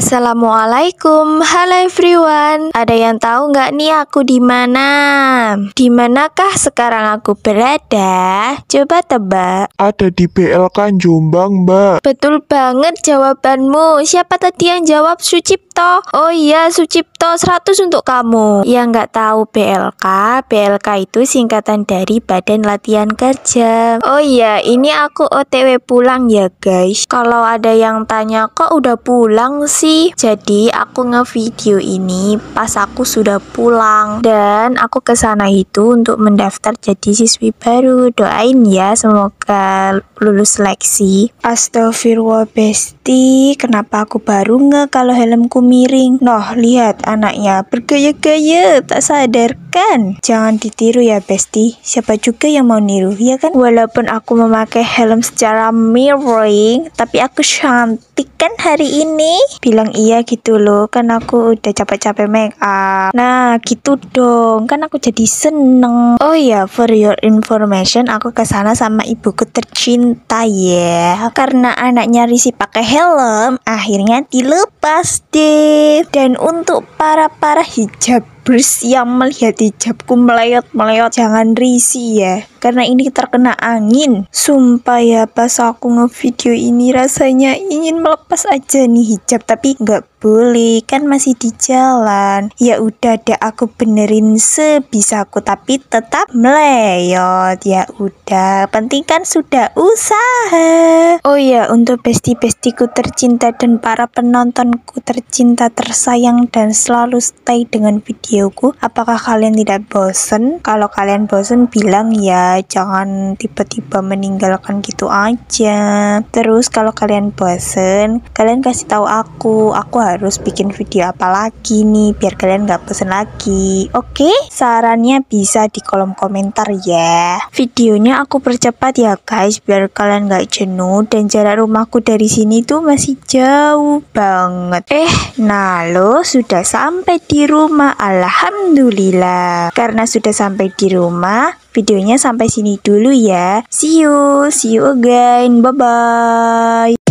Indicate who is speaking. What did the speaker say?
Speaker 1: Assalamualaikum, halo everyone. Ada yang tahu nggak nih aku di mana? Di manakah sekarang aku berada? Coba tebak. Ada di PL kan Jombang, Mbak. Betul banget jawabanmu. Siapa tadi yang jawab Suci Sucipto oh iya Sucipto 100 untuk kamu yang nggak tahu BLK BLK itu singkatan dari Badan Latihan Kerja oh iya ini aku OTW pulang ya guys kalau ada yang tanya kok udah pulang sih jadi aku ngevideo ini pas aku sudah pulang dan aku ke sana itu untuk mendaftar jadi siswi baru doain ya semoga lulus seleksi astagfirullah best kenapa aku baru nge kalau helmku miring? Noh, lihat anaknya bergaya-gaya, tak sadarkan. Jangan ditiru ya, Besti. Siapa juga yang mau niru, ya kan? Walaupun aku memakai helm secara miring, tapi aku cantik kan hari ini bilang iya gitu loh kan aku udah capek-capek make up nah gitu dong kan aku jadi seneng oh ya yeah, for your information aku ke sana sama ibuku tercinta ya yeah. karena anaknya Risi pakai helm akhirnya dilepas deh dan untuk para para hijab Bers yang melihat hijabku meleot-meleot jangan risi ya karena ini terkena angin sumpah ya pas aku ngevideo ini rasanya ingin melepas aja nih hijab tapi nggak boleh kan masih di jalan ya udah deh aku benerin aku tapi tetap meleot ya udah penting kan sudah usaha oh ya untuk besti-bestiku tercinta dan para penontonku tercinta tersayang dan selalu stay dengan video videoku apakah kalian tidak bosen kalau kalian bosen bilang ya jangan tiba-tiba meninggalkan gitu aja terus kalau kalian bosen kalian kasih tahu aku aku harus bikin video apa lagi nih biar kalian gak bosen lagi oke sarannya bisa di kolom komentar ya videonya aku percepat ya guys biar kalian gak jenuh dan jarak rumahku dari sini tuh masih jauh banget eh nah lo sudah sampai di rumah ala Alhamdulillah. Karena sudah sampai di rumah, videonya sampai sini dulu ya. See you, see you again. Bye bye.